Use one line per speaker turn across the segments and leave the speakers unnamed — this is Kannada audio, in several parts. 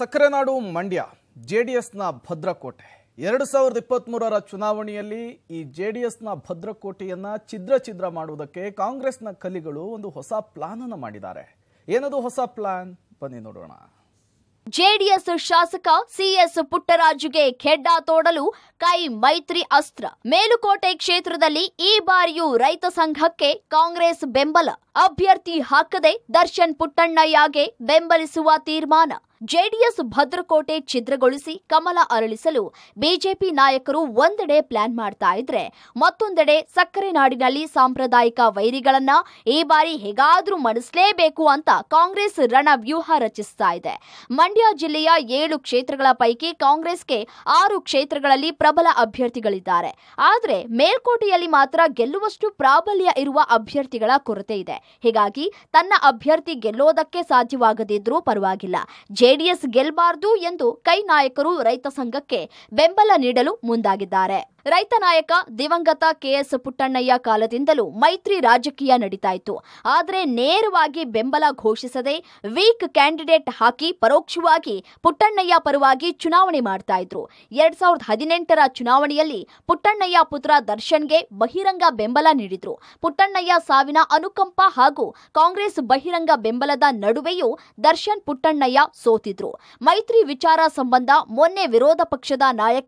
ಸಕ್ಕರೆ ನಾಡು ಮಂಡ್ಯ ಜೆ ಡಿ ಎಸ್ನ ಭದ್ರಕೋಟೆ ಎರಡು ಸಾವಿರದ ಇಪ್ಪತ್ತ್ ಮೂರರ ಚುನಾವಣೆಯಲ್ಲಿ ಈ ಜೆ ಡಿ ಎಸ್ನ ಛಿದ್ರ ಛಿದ್ರ ಮಾಡುವುದಕ್ಕೆ ಕಾಂಗ್ರೆಸ್ನ ಕಲಿಗಳು ಒಂದು ಹೊಸ ಪ್ಲಾನ್ ಅನ್ನು ಮಾಡಿದ್ದಾರೆ ಏನದು ಹೊಸ ಪ್ಲಾನ್ ಬನ್ನಿ ನೋಡೋಣ
ಜೆಡಿಎಸ್ ಶಾಸಕ ಸಿಎಸ್ ಪುಟ್ಟರಾಜುಗೆ ಖೆಡ್ಡ ತೋಡಲು ಕೈ ಮೈತ್ರಿ ಅಸ್ತ್ರ ಮೇಲುಕೋಟೆ ಕ್ಷೇತ್ರದಲ್ಲಿ ಈ ಬಾರಿಯೂ ರೈತ ಸಂಘಕ್ಕೆ ಕಾಂಗ್ರೆಸ್ ಬೆಂಬಲ ಅಭ್ಯರ್ಥಿ ಹಾಕದೆ ದರ್ಶನ್ ಪುಟ್ಟಣ್ಣಯ್ಯಗೆ ಬೆಂಬಲಿಸುವ ತೀರ್ಮಾನ ಜೆಡಿಎಸ್ ಭದ್ರಕೋಟೆ ಛಿದ್ರಗೊಳಿಸಿ ಕಮಲ ಅರಳಿಸಲು ಬಿಜೆಪಿ ನಾಯಕರು ಒಂದೆಡೆ ಪ್ಲಾನ್ ಮಾಡ್ತಾ ಇದ್ರೆ ಮತ್ತೊಂದೆಡೆ ಸಕ್ಕರೆ ನಾಡಿನಲ್ಲಿ ಸಾಂಪ್ರದಾಯಿಕ ವೈರಿಗಳನ್ನ ಈ ಬಾರಿ ಹೇಗಾದ್ರೂ ಮಣಿಸಲೇಬೇಕು ಅಂತ ಕಾಂಗ್ರೆಸ್ ರಣವ್ಯೂಹ ರಚಿಸ್ತಾ ಇದೆ ಮಂಡ್ಯ ಜಿಲ್ಲೆಯ ಏಳು ಕ್ಷೇತ್ರಗಳ ಪೈಕಿ ಕಾಂಗ್ರೆಸ್ಗೆ ಆರು ಕ್ಷೇತ್ರಗಳಲ್ಲಿ ಪ್ರಬಲ ಅಭ್ಯರ್ಥಿಗಳಿದ್ದಾರೆ ಆದರೆ ಮೇಲ್ಕೋಟೆಯಲ್ಲಿ ಮಾತ್ರ ಗೆಲ್ಲುವಷ್ಟು ಪ್ರಾಬಲ್ಯ ಇರುವ ಅಭ್ಯರ್ಥಿಗಳ ಕೊರತೆ ಇದೆ ಹೀಗಾಗಿ ತನ್ನ ಅಭ್ಯರ್ಥಿ ಗೆಲ್ಲೋದಕ್ಕೆ ಸಾಧ್ಯವಾಗದಿದ್ರೂ ಪರವಾಗಿಲ್ಲ ಜೆಡಿಎಸ್ ಗೆಲ್ಲಬಾರದು ಎಂದು ಕೈ ನಾಯಕರು ರೈತ ಸಂಘಕ್ಕೆ ಬೆಂಬಲ ನೀಡಲು ಮುಂದಾಗಿದ್ದಾರೆ ರೈತ ನಾಯಕ ದಿವಂಗತ ಕೆಎಸ್ ಪುಟ್ಟಣ್ಣಯ್ಯ ಕಾಲದಿಂದಲೂ ಮೈತ್ರಿ ರಾಜಕೀಯ ನಡೀತಾಯಿತು ಆದರೆ ನೇರವಾಗಿ ಬೆಂಬಲ ಘೋಷಿಸದೆ ವೀಕ್ ಕ್ಯಾಂಡಿಡೇಟ್ ಹಾಕಿ ಪರೋಕ್ಷವಾಗಿ ಪುಟ್ಟಣ್ಣಯ್ಯ ಪರವಾಗಿ ಚುನಾವಣೆ ಮಾಡ್ತಾ ಇದ್ರು ಎರಡ್ ಸಾವಿರದ ಹದಿನೆಂಟರ ಚುನಾವಣೆಯಲ್ಲಿ ಪುಟ್ಟಣ್ಣಯ್ಯ ಪುತ್ರ ದರ್ಶನ್ಗೆ ಬಹಿರಂಗ ಬೆಂಬಲ ನೀಡಿದ್ರು ಪುಟ್ಟಣ್ಣಯ್ಯ ಸಾವಿನ ಅನುಕಂಪ ಹಾಗೂ ಕಾಂಗ್ರೆಸ್ ಬಹಿರಂಗ ಬೆಂಬಲದ ನಡುವೆಯೂ ದರ್ಶನ್ ಪುಟ್ಟಣ್ಣಯ್ಯ ಸೋತಿದ್ರು ಮೈತ್ರಿ ವಿಚಾರ ಸಂಬಂಧ ಮೊನ್ನೆ ವಿರೋಧ ಪಕ್ಷದ ನಾಯಕ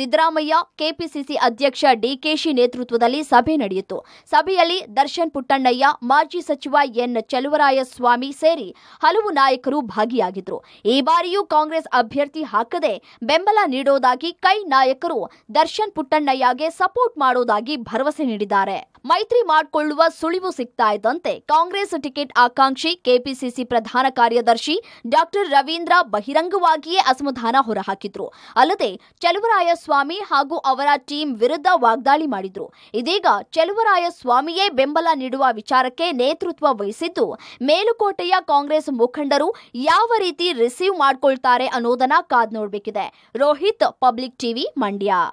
ಸಿದ್ದರಾಮಯ್ಯ ಕೆಪಿಸಿ ಕೆಪಿಸಿಸಿ ಅಧ್ಯಕ್ಷ ಡಿಕೆಶಿ ನೇತೃತ್ವದಲ್ಲಿ ಸಭೆ ನಡೆಯಿತು ಸಭೆಯಲ್ಲಿ ದರ್ಶನ್ ಪುಟ್ಟಣ್ಣಯ್ಯ ಮಾಜಿ ಸಚಿವ ಎನ್ ಚಲುವರಾಯಸ್ವಾಮಿ ಸೇರಿ ಹಲವು ನಾಯಕರು ಭಾಗಿಯಾಗಿದ್ದರು ಈ ಬಾರಿಯೂ ಕಾಂಗ್ರೆಸ್ ಅಭ್ಯರ್ಥಿ ಹಾಕದೆ ಬೆಂಬಲ ನೀಡೋದಾಗಿ ಕೈ ನಾಯಕರು ದರ್ಶನ್ ಪುಟ್ಟಣ್ಣಯ್ಯಗೆ ಸಪೋರ್ಟ್ ಮಾಡೋದಾಗಿ ಭರವಸೆ ನೀಡಿದ್ದಾರೆ ಮೈತ್ರಿ ಮಾಡಿಕೊಳ್ಳುವ ಸುಳಿವು ಸಿಗ್ತಾ ಇದ್ದಂತೆ ಕಾಂಗ್ರೆಸ್ ಟಿಕೆಟ್ ಆಕಾಂಕ್ಷಿ ಕೆಪಿಸಿಸಿ ಪ್ರಧಾನ ಕಾರ್ಯದರ್ಶಿ ಡಾಕ್ಟರ್ ರವೀಂದ್ರ ಬಹಿರಂಗವಾಗಿಯೇ ಅಸಮಾಧಾನ ಹೊರಹಾಕಿದ್ರು ಅಲ್ಲದೆ ಚಲುವರಾಯಸ್ವಾಮಿ ಹಾಗೂ ಅವರ ಟೀಂ ವಿರುದ್ಧ ವಾಗ್ದಾಳಿ ಮಾಡಿದ್ರು ಇದೀಗ ಚೆಲುವರಾಯ ಸ್ವಾಮಿಯೇ ಬೆಂಬಲ ನೀಡುವ ವಿಚಾರಕ್ಕೆ ನೇತೃತ್ವ ವಹಿಸಿದ್ದು ಮೇಲುಕೋಟೆಯ ಕಾಂಗ್ರೆಸ್ ಮುಖಂಡರು ಯಾವ ರೀತಿ ರಿಸೀವ್ ಮಾಡ್ಕೊಳ್ತಾರೆ ಅನ್ನೋದನ್ನ ಕಾದ್ ನೋಡಬೇಕಿದೆ ರೋಹಿತ್ ಪಬ್ಲಿಕ್ ಟಿವಿ ಮಂಡ್ಯ